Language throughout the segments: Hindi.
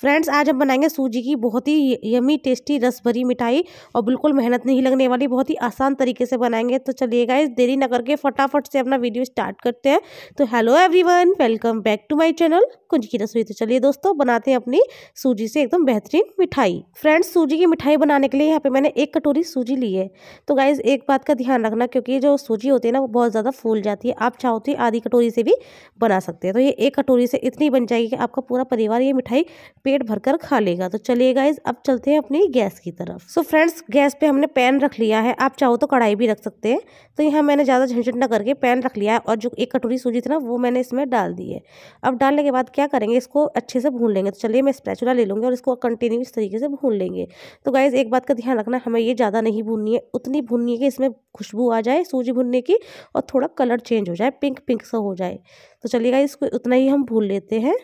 फ्रेंड्स आज हम बनाएंगे सूजी की बहुत ही यमी टेस्टी रस भरी मिठाई और बिल्कुल मेहनत नहीं लगने वाली बहुत ही आसान तरीके से बनाएंगे तो चलिए गाइस देरी ना करके फटाफट से अपना वीडियो स्टार्ट करते हैं तो hello everyone welcome back to my channel Kunj ki Rasoi तो चलिए दोस्तों बनाते हैं अपनी सूजी से एकदम बेहतरीन मिठाई फ्रेंड्स सूजी की मिठाई बनाने के लिए यहाँ पर मैंने एक कटोरी सूजी ली है तो गाइज़ एक बात का ध्यान रखना क्योंकि जो सूजी होती है ना वो बहुत ज़्यादा फूल जाती है आप चाहो तो आधी कटोरी से भी बना सकते हैं तो ये एक कटोरी से इतनी बन जाएगी कि आपका पूरा परिवार ये मिठाई पेट भरकर खा लेगा तो चलिए गाइज अब चलते हैं अपनी गैस की तरफ सो so फ्रेंड्स गैस पे हमने पैन रख लिया है आप चाहो तो कढ़ाई भी रख सकते हैं तो यहाँ मैंने ज़्यादा झंझट ना करके पैन रख लिया है और जो एक कटोरी सूजी थी ना वो मैंने इसमें डाल दी है अब डालने के बाद क्या करेंगे इसको अच्छे से भून लेंगे तो चलिए मैं स्पैचुला ले लूँगी और इसको कंटिन्यू इस तरीके से भून लेंगे तो गाइज़ एक बात का ध्यान रखना हमें ये ज़्यादा नहीं भूननी है उतनी भूननी है कि इसमें खुशबू आ जाए सूजी भूनने की और थोड़ा कलर चेंज हो जाए पिंक पिंक सा हो जाए तो चलिएगा इसको उतना ही हम भून लेते हैं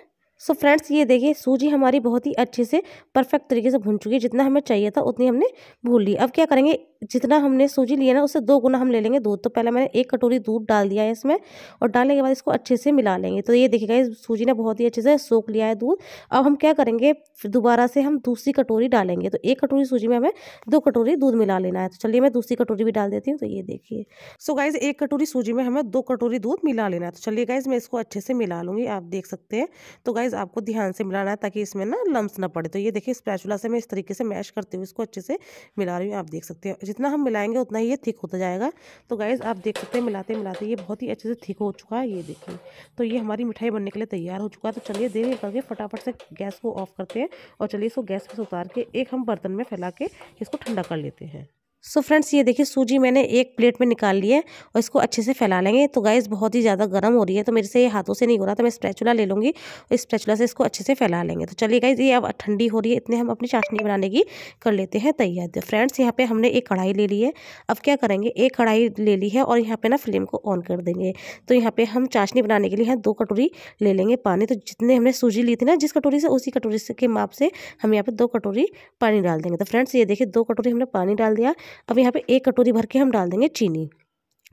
सो so फ्रेंड्स ये देखिए सूजी हमारी बहुत ही अच्छे से परफेक्ट तरीके से भुन चुकी है जितना हमें चाहिए था उतनी हमने भून ली अब क्या करेंगे जितना हमने सूजी लिया ना उससे दो गुना हम ले लेंगे दूध तो पहले मैंने एक कटोरी दूध डाल दिया है इसमें और डालने के बाद इसको अच्छे से मिला लेंगे तो ये देखिएगा इस सूजी ने बहुत ही अच्छे से सोख लिया है दूध अब हम क्या करेंगे दोबारा से हम दूसरी कटोरी डालेंगे तो एक कटोरी सूजी में हमें दो कटोरी दूध मिला लेना है तो चलिए मैं दूसरी कटोरी भी डाल देती हूँ तो ये देखिए सो गाइज एक कटोरी सूजी में हमें दो कटोरी दूध मिला लेना है तो चलिए गाइज मैं इसको अच्छे से मिला लूँगी आप देख सकते हैं तो गाइज चीज़ आपको ध्यान से मिलाना है ताकि इसमें ना लम्स ना पड़े तो ये देखिए स्पैचुला से मैं इस तरीके से मैश करते हुए इसको अच्छे से मिला रही हूँ आप देख सकते हैं जितना हम मिलाएंगे उतना ही ये थिक होता जाएगा तो गाइज़ आप देख सकते हैं मिलाते मिलाते ये बहुत ही अच्छे से थिक हो चुका है ये देखिए तो ये हमारी मिठाई बनने के लिए तैयार हो चुका है तो चलिए देर करके फटाफट से गैस को ऑफ करते हैं और चलिए इसको गैस पर उतार के एक हम बर्तन में फैला के इसको ठंडा कर लेते हैं सो so फ्रेंड्स ये देखिए सूजी मैंने एक प्लेट में निकाल ली है और इसको अच्छे से फैला लेंगे तो गाइस बहुत ही ज़्यादा गर्म हो रही है तो मेरे से ये हाथों से नहीं हो रहा तो मैं स्प्रैचुला ले लूँगी और स्पैचुला से इसको अच्छे से फैला लेंगे तो चलिए गाइज ये अब ठंडी हो रही है इतने हम अपनी चाशनी बनाने की कर लेते हैं तैयार तो फ्रेंड्स यहाँ पर हमने एक कढ़ाई ले ली है अब क्या करेंगे एक कढ़ाई ले ली है और यहाँ पर ना फ्लेम को ऑन कर देंगे तो यहाँ पर हम चाशनी बनाने के लिए यहाँ दो कटोरी ले लेंगे पानी तो जितने हमने सूजी ली थी ना जिस कटोरी से उसी कटोरी के माप से हम यहाँ पर दो कटोरी पानी डाल देंगे तो फ्रेंड्स ये देखिए दो कटोरी हमने पानी डाल दिया अब यहाँ पे एक कटोरी भर के हम डाल देंगे चीनी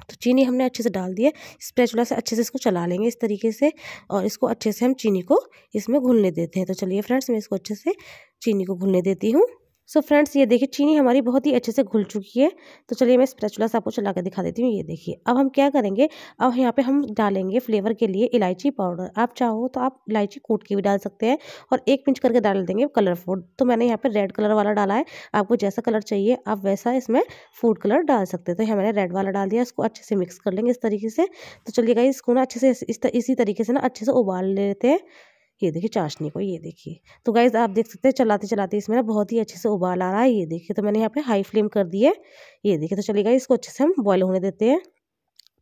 तो चीनी हमने अच्छे से डाल दिया स्पेचुला से अच्छे से इसको चला लेंगे इस तरीके से और इसको अच्छे से हम चीनी को इसमें घुलने देते हैं तो चलिए फ्रेंड्स मैं इसको अच्छे से चीनी को घुलने देती हूँ सो so फ्रेंड्स ये देखिए चीनी हमारी बहुत ही अच्छे से घुल चुकी है तो चलिए मैं स्प्रेचुला से आपको चला कर दिखा देती हूँ ये देखिए अब हम क्या करेंगे अब यहाँ पे हम डालेंगे फ्लेवर के लिए इलायची पाउडर आप चाहो तो आप इलायची कूट के भी डाल सकते हैं और एक पिंच करके डाल देंगे कलर फूड तो मैंने यहाँ पर रेड कलर वाला डाला है आपको जैसा कलर चाहिए आप वैसा इसमें फूड कलर डाल सकते हैं तो यहाँ मैंने रेड वाला डाल दिया इसको अच्छे से मिक्स कर लेंगे इस तरीके से तो चलिए गाइस इसको ना अच्छे से इसी तरीके से ना अच्छे से उबाल लेते हैं ये देखिए चाशनी को ये देखिए तो गाइज़ आप देख सकते हैं चलाते चलाते इसमें ना बहुत ही अच्छे से उबाल आ रहा है ये देखिए तो मैंने यहाँ पे हाई फ्लेम कर दी है ये देखिए तो चलिए गाइज़ इसको अच्छे से हम बॉयल होने देते हैं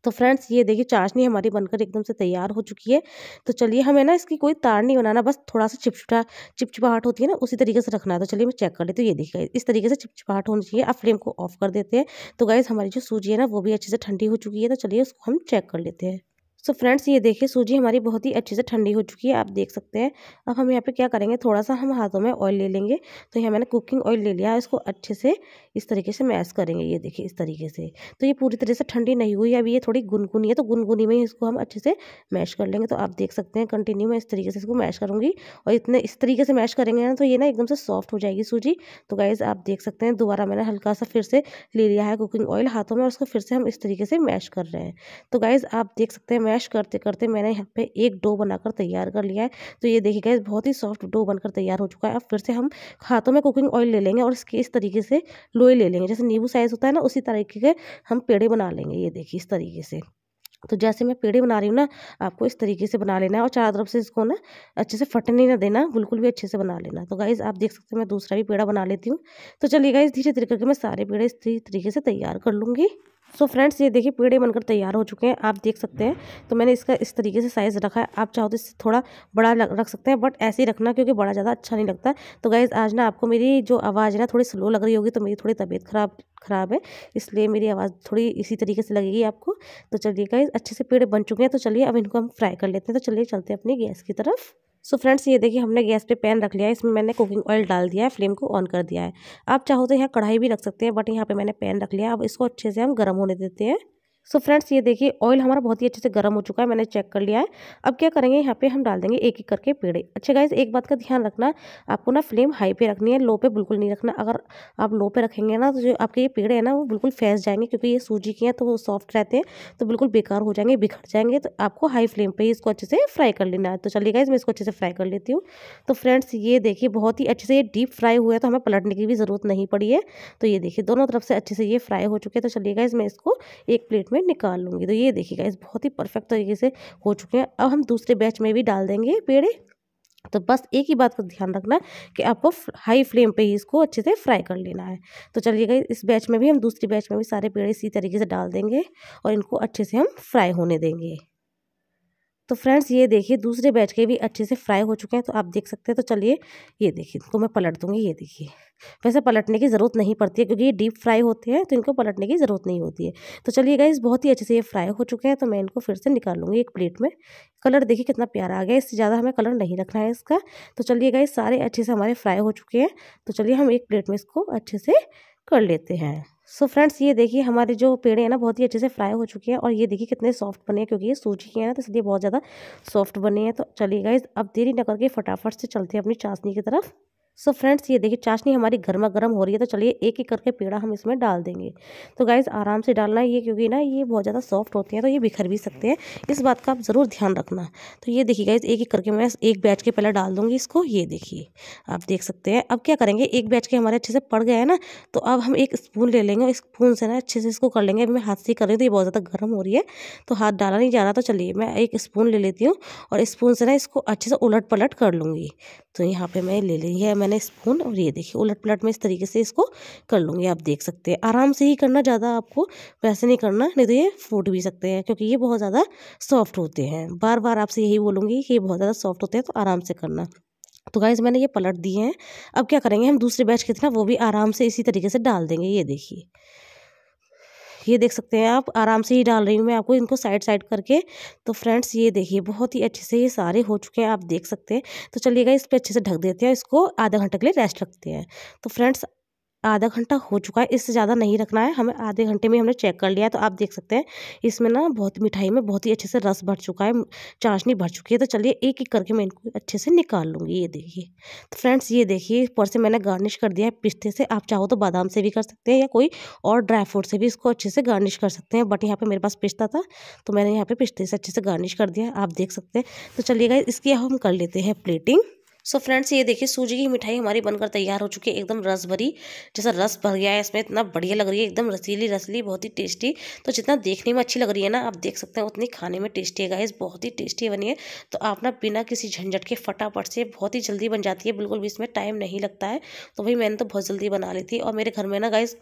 तो फ्रेंड्स ये देखिए चाशनी हमारी बनकर एकदम से तैयार हो चुकी है तो चलिए हमें ना इसकी कोई तार नहीं बनाना बस थोड़ा सा चिपचिपा चिपचिपाहट होती है ना उसी तरीके से रखना है तो चलिए मैं चेक कर लेती तो हूँ ये देखिए इस तरीके से चिपचिपाहट होनी चाहिए आप फ्लेम को ऑफ कर देते हैं तो गाइज़ हमारी जो सूजी है ना वो भी अच्छे से ठंडी हो चुकी है तो चलिए उसको हम चेक कर लेते हैं सो फ्रेंड्स ये देखिए सूजी हमारी बहुत ही अच्छे से ठंडी हो चुकी है आप देख सकते हैं अब हम यहाँ पे क्या करेंगे थोड़ा सा हम हाथों में ऑयल ले लेंगे तो यहाँ मैंने कुकिंग ऑयल ले लिया इसको अच्छे से इस तरीके से मैश करेंगे ये देखिए इस तरीके से तो ये पूरी तरह से ठंडी नहीं हुई अभी ये थोड़ी गुनगुनी है तो गुनगुनी में इसको हम अच्छे से मैश कर लेंगे तो आप देख सकते हैं कंटिन्यू मैं इस तरीके से इसको मैश करूँगी और इतने इस तरीके से मैश करेंगे ना तो ये ना एकदम से सॉफ्ट हो जाएगी सूजी तो गाइज़ आप देख सकते हैं दोबारा मैंने हल्का सा फिर से ले लिया है कुकिंग ऑयल हाथों में और उसको फिर से हम इस तरीके से मैश कर रहे हैं तो गाइज़ आप देख सकते हैं मैश मैश करते करते मैंने यहाँ पे एक डो बनाकर तैयार कर लिया है तो ये देखिए गैस बहुत ही सॉफ्ट डो बनकर तैयार हो चुका है अब फिर से हम हाथों में कुकिंग ऑयल ले लेंगे और इसके इस तरीके से लोई ले लेंगे जैसे नींबू साइज़ होता है ना उसी तरीके के हम पेड़े बना लेंगे ये देखिए इस तरीके से तो जैसे मैं पेड़े बना रही हूँ ना आपको इस तरीके से बना लेना है और चारों तरफ से इसको ना अच्छे से फटने ना देना बिल्कुल भी अच्छे से बना लेना तो गाइज़ आप देख सकते हैं मैं दूसरा भी पेड़ा बना लेती हूँ तो चलिए गाइज़ धीरे धीरे करके मैं सारे पेड़े इस तरीके से तैयार कर लूँगी सो so फ्रेंड्स ये देखिए पेड़े बनकर तैयार हो चुके हैं आप देख सकते हैं तो मैंने इसका इस तरीके से साइज़ रखा है आप चाहो तो इससे थोड़ा बड़ा रख सकते हैं बट ऐसे ही रखना क्योंकि बड़ा ज़्यादा अच्छा नहीं लगता तो गाइज़ आज ना आपको मेरी जो आवाज़ है ना थोड़ी स्लो लग रही होगी तो मेरी थोड़ी तबीयत ख़राब ख़राब है इसलिए मेरी आवाज़ थोड़ी इसी तरीके से लगेगी आपको तो चलिए गाइज़ अच्छे से पेड़ बन चुके हैं तो चलिए अब इनको हम फ्राई कर लेते हैं तो चलिए चलते हैं अपनी गैस की तरफ सो so फ्रेंड्स ये देखिए हमने गैस पे पैन रख लिया है इसमें मैंने कुकिंग ऑयल डाल दिया है फ्लेम को ऑन कर दिया है आप चाहो तो यहाँ कढ़ाई भी रख सकते हैं बट यहाँ पे मैंने पैन रख लिया अब इसको अच्छे से हम गर्म होने देते हैं सो so फ्रेंड्स ये देखिए ऑयल हमारा बहुत ही अच्छे से गर्म हो चुका है मैंने चेक कर लिया है अब क्या करेंगे यहाँ पे हम डाल देंगे एक एक करके पेड़े अच्छा गाइज एक बात का ध्यान रखना आपको ना फ्लेम हाई पे रखनी है लो पे बिल्कुल नहीं रखना अगर आप लो पे रखेंगे ना तो जो आपके ये पेड़े हैं ना वो बिल्कुल फैस जाएंगे क्योंकि ये सूजी के हैं तो वो सॉफ्ट रहते हैं तो बिल्कुल बेकार हो जाएंगे बिखर जाएंगे तो आपको हाई फ्लेम पर ही इसको अच्छे से फ्राई कर लेना है तो चलिए गाइज मैं इसको अच्छे से फ्राई कर लेती हूँ तो फ्रेंड्स ये देखिए बहुत ही अच्छे से ये डीप फ्राई हुआ है तो हमें पलटने की भी ज़रूरत नहीं पड़ी है तो ये देखिए दोनों तरफ से अच्छे से ये फ्राई हो चुके हैं तो चलिए गाइज मैं इसको एक प्लेट प्लेट में निकाल लूँगी तो ये देखिएगा इस बहुत ही परफेक्ट तरीके से हो चुके हैं अब हम दूसरे बैच में भी डाल देंगे पेड़े तो बस एक ही बात का ध्यान रखना कि आपको हाई फ्लेम पे ही इसको अच्छे से फ्राई कर लेना है तो चलिएगा इस बैच में भी हम दूसरी बैच में भी सारे पेड़े इसी तरीके से डाल देंगे और इनको अच्छे से हम फ्राई होने देंगे तो फ्रेंड्स ये देखिए दूसरे बैच के भी अच्छे से फ्राई हो चुके हैं तो आप देख सकते हैं तो चलिए ये देखिए इनको मैं पलट दूँगी ये देखिए वैसे पलटने की ज़रूरत नहीं पड़ती है क्योंकि ये डीप फ्राई होते हैं तो इनको पलटने की ज़रूरत नहीं होती है तो चलिए गाइस बहुत ही अच्छे से ये फ्राई हो चुके हैं तो मैं इनको फिर से निकाल लूँगी एक प्लेट में कलर देखिए कितना प्यारा आ गया इससे ज़्यादा हमें कलर नहीं रखना है इसका तो चलिए गाइस सारे अच्छे से हमारे फ्राई हो चुके हैं तो चलिए हम एक प्लेट में इसको अच्छे से कर लेते हैं सो so फ्रेंड्स ये देखिए हमारे जो पेड़े हैं ना बहुत ही अच्छे से फ्राई हो चुके हैं और ये देखिए कितने सॉफ्ट बने हैं क्योंकि ये सूजी के हैं ना तो इसलिए बहुत ज़्यादा सॉफ्ट बने हैं तो चलिए गाइज अब देरी न करके फटाफट से चलते हैं अपनी चाशनी की तरफ सो फ्रेंड्स ये देखिए चाशनी हमारी गर्मा गर्म हो रही है तो चलिए एक एक करके पेड़ा हम इसमें डाल देंगे तो गाइज़ आराम से डालना है ये क्योंकि ना ये बहुत ज़्यादा सॉफ्ट होती हैं तो ये बिखर भी सकते हैं इस बात का आप ज़रूर ध्यान रखना तो ये देखिए गाइज़ एक एक करके मैं एक बैच के पहले डाल दूँगी इसको ये देखिए आप देख सकते हैं अब क्या करेंगे एक बैच के हमारे अच्छे से पड़ गए हैं ना तो अब हम एक स्पून ले लेंगे स्पून से ना अच्छे से इसको कर लेंगे अभी मैं हाथ से कर रही हूँ तो ये बहुत ज़्यादा गर्म हो रही है तो हाथ डाला नहीं जा रहा तो चलिए मैं एक स्पून ले लेती हूँ और स्पून से ना इसको अच्छे से उलट पलट कर लूँगी तो यहाँ पे मैं ले ली है मैंने स्पून और ये देखिए उलट पलट में इस तरीके से इसको कर लूँगी आप देख सकते हैं आराम से ही करना ज़्यादा आपको वैसे नहीं करना नहीं तो ये फूट भी सकते हैं क्योंकि ये बहुत ज़्यादा सॉफ्ट होते हैं बार बार आपसे यही बोलूँगी कि ये बहुत ज़्यादा सॉफ्ट होते हैं तो आराम से करना तो गाइज मैंने ये पलट दिए हैं अब क्या करेंगे हम दूसरे बैच के थे ना वो भी आराम से इसी तरीके से डाल देंगे ये देखिए ये देख सकते हैं आप आराम से ही डाल रही हूँ मैं आपको इनको साइड साइड करके तो फ्रेंड्स ये देखिए बहुत ही अच्छे से ये सारे हो चुके हैं आप देख सकते हैं तो चलिएगा इस पर अच्छे से ढक देते हैं इसको आधा घंटे के लिए रेस्ट रखते हैं तो फ्रेंड्स आधा घंटा हो चुका है इससे ज़्यादा नहीं रखना है हमें आधे घंटे में हमने चेक कर लिया है तो आप देख सकते हैं इसमें ना बहुत मिठाई में बहुत ही अच्छे से रस भर चुका है चाशनी भर चुकी है तो चलिए एक एक करके मैं इनको अच्छे से निकाल लूँगी ये देखिए तो फ्रेंड्स ये देखिए ऊपर से मैंने गार्निश कर दिया है पिस्ते से आप चाहो तो बादाम से भी कर सकते हैं या कोई और ड्राई फ्रूट से भी इसको अच्छे से गार्निश कर सकते हैं बट यहाँ पर मेरे पास पिस्ता था तो मैंने यहाँ पर पिस्ते से अच्छे से गार्निश कर दिया आप देख सकते हैं तो चलिएगा इसकी हम कर लेते हैं प्लेटिंग सो so फ्रेंड्स ये देखिए सूजी की मिठाई हमारी बनकर तैयार हो चुकी है एकदम रस भरी जैसा रस भर गया है इसमें इतना बढ़िया लग रही है एकदम रसीली रसली बहुत ही टेस्टी तो जितना देखने में अच्छी लग रही है ना आप देख सकते हैं उतनी खाने में टेस्टी है गाइस बहुत ही टेस्टी बनी है तो आप ना बिना किसी झंझट के फटाफट से बहुत ही जल्दी बन जाती है बिल्कुल भी इसमें टाइम नहीं लगता है तो भाई मैंने तो बहुत जल्दी बना ली थी और मेरे घर में ना गाइस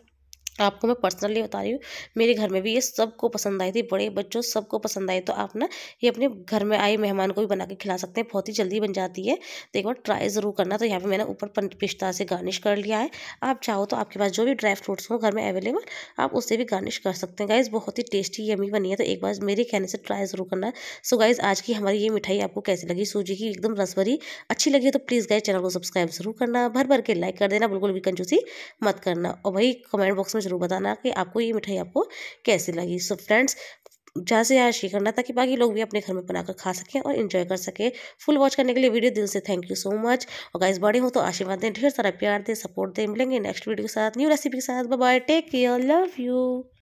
आपको मैं पर्सनली बता रही हूँ मेरे घर में भी ये सबको पसंद आई थी बड़े बच्चों सबको पसंद आई तो आप ना ये अपने घर में आए मेहमान को भी बना के खिला सकते हैं बहुत ही जल्दी बन जाती है तो एक बार ट्राई ज़रूर करना तो यहाँ पे मैंने ऊपर पिस्ता से गार्निश कर लिया है आप चाहो तो आपके पास जो भी ड्राई फ्रूट्स हों घर में अवेलेबल आप उससे भी गार्निश कर सकते हैं गाइज़ बहुत ही टेस्टी यमी बनी है तो एक बार मेरे कहने से ट्राई ज़रूर करना सो गाइज़ आज की हमारी ये मिठाई आपको कैसी लगी सूजी की एकदम रसभरी अच्छी लगी तो प्लीज़ गाइज चैनल को सब्सक्राइब ज़रूर करना भर भर के लाइक कर देना बिल्कुल भी कंजूसी मत करना और भाई कमेंट बॉक्स में ज़रूर बताना कि आपको ये मिठाई आपको कैसी लगी सो फ्रेंड्स जहाँ से यहाँ शेयर करना ताकि बाकी लोग भी अपने घर में बनाकर खा सकें और इन्जॉय कर सकें फुल वॉच करने के लिए वीडियो दिल से थैंक यू सो मच और गाइस बड़े हो तो आशीर्वाद दें ढेर सारा प्यार दें सपोर्ट दें मिलेंगे नेक्स्ट वीडियो के साथ न्यू रेसिपी के साथ bye take care love you